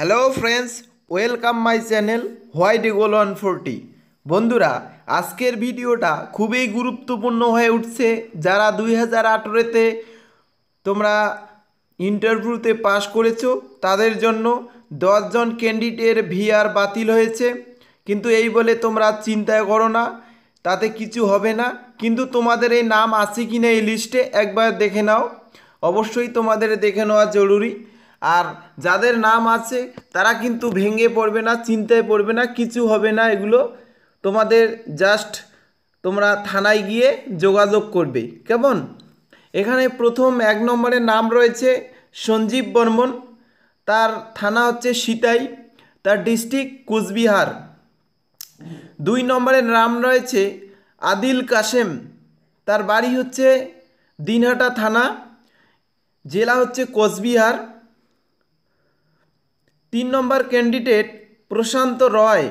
hello friends welcome my channel white goal one forty বন্ধুরা আজকের ভিডিওটা খুবই গুরুত্বপূর্ণ হয়ে উঠছে যারা দুই হাজার আঠেরোতে তোমরা ইন্টারভিউতে পাশ করেছো তাদের জন্য দশজন ক্যান্ডিডেটের ভিআর বাতিল হয়েছে কিন্তু এই বলে তোমরা চিন্তা করো না তাতে কিছু হবে না কিন্তু তোমাদের এই নাম আছে কি না এই লিস্টে একবার দেখে নাও অবশ্যই তোমাদের দেখে নেওয়া জরুরি আর যাদের নাম আছে তারা কিন্তু ভেঙে পড়বে না চিন্তায় পড়বে না কিছু হবে না এগুলো তোমাদের জাস্ট তোমরা থানায় গিয়ে যোগাযোগ করবে কেমন এখানে প্রথম এক নম্বরের নাম রয়েছে সঞ্জীব বর্মন তার থানা হচ্ছে সিতাই তার ডিস্ট্রিক্ট কুচবিহার দুই নম্বরের নাম রয়েছে আদিল কাশেম তার বাড়ি হচ্ছে দিনহাটা থানা জেলা হচ্ছে কোচবিহার তিন নম্বর ক্যান্ডিডেট প্রশান্ত রয়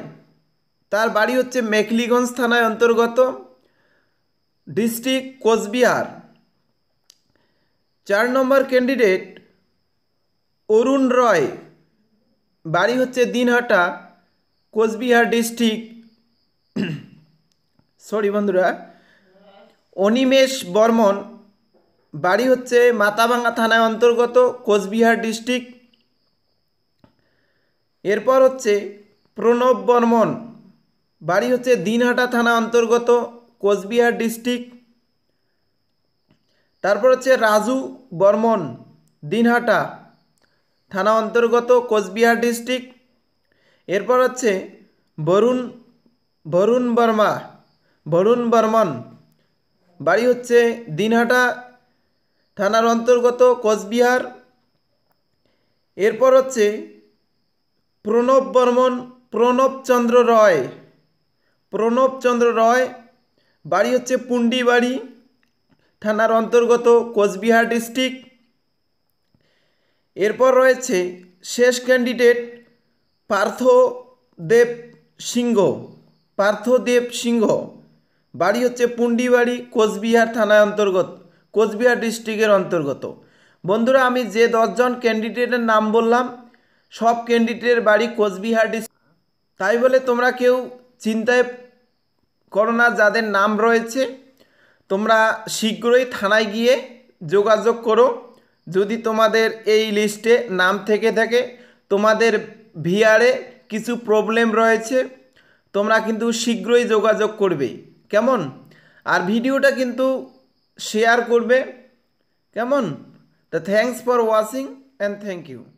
তার বাড়ি হচ্ছে মেকলিগঞ্জ থানায় অন্তর্গত ডিস্ট্রিক্ট কোচবিহার চার নম্বর ক্যান্ডিডেট অরুণ রয় বাড়ি হচ্ছে দিনহাটা কোচবিহার ডিস্ট্রিক্ট সরি বন্ধুরা অনিমেষ বর্মন বাড়ি হচ্ছে মাতাবাঙ্গা থানায় অন্তর্গত কোচবিহার ডিস্ট্রিক্ট এরপর হচ্ছে প্রণব বর্মন বাড়ি হচ্ছে দিনহাটা থানা অন্তর্গত কোচবিহার ডিস্ট্রিক্ট তারপর হচ্ছে রাজু বর্মন দিনহাটা থানা অন্তর্গত কোচবিহার ডিস্ট্রিক্ট এরপর হচ্ছে বরুণ বরুণ বর্মা বরুণ বর্মন বাড়ি হচ্ছে দিনহাটা থানার অন্তর্গত কোচবিহার এরপর হচ্ছে প্রণব বর্মন প্রণবচন্দ্র রয় প্রণবচন্দ্র রয় বাড়ি হচ্ছে বাড়ি থানার অন্তর্গত কোচবিহার ডিস্ট্রিক্ট এরপর রয়েছে শেষ ক্যান্ডিডেট পার্থ দেব সিংহ পার্থদেব সিংহ বাড়ি হচ্ছে বাড়ি কোচবিহার থানার অন্তর্গত কোচবিহার ডিস্ট্রিক্টের অন্তর্গত বন্ধুরা আমি যে দশজন ক্যান্ডিডেটের নাম বললাম সব ক্যান্ডিডেটের বাড়ি কোচবিহার তাই বলে তোমরা কেউ চিন্তায় করো না যাদের নাম রয়েছে তোমরা শীঘ্রই থানায় গিয়ে যোগাযোগ করো যদি তোমাদের এই লিস্টে নাম থেকে থাকে তোমাদের ভিআরে কিছু প্রবলেম রয়েছে তোমরা কিন্তু শীঘ্রই যোগাযোগ করবে কেমন আর ভিডিওটা কিন্তু শেয়ার করবে কেমন তা thanks for watching and thank you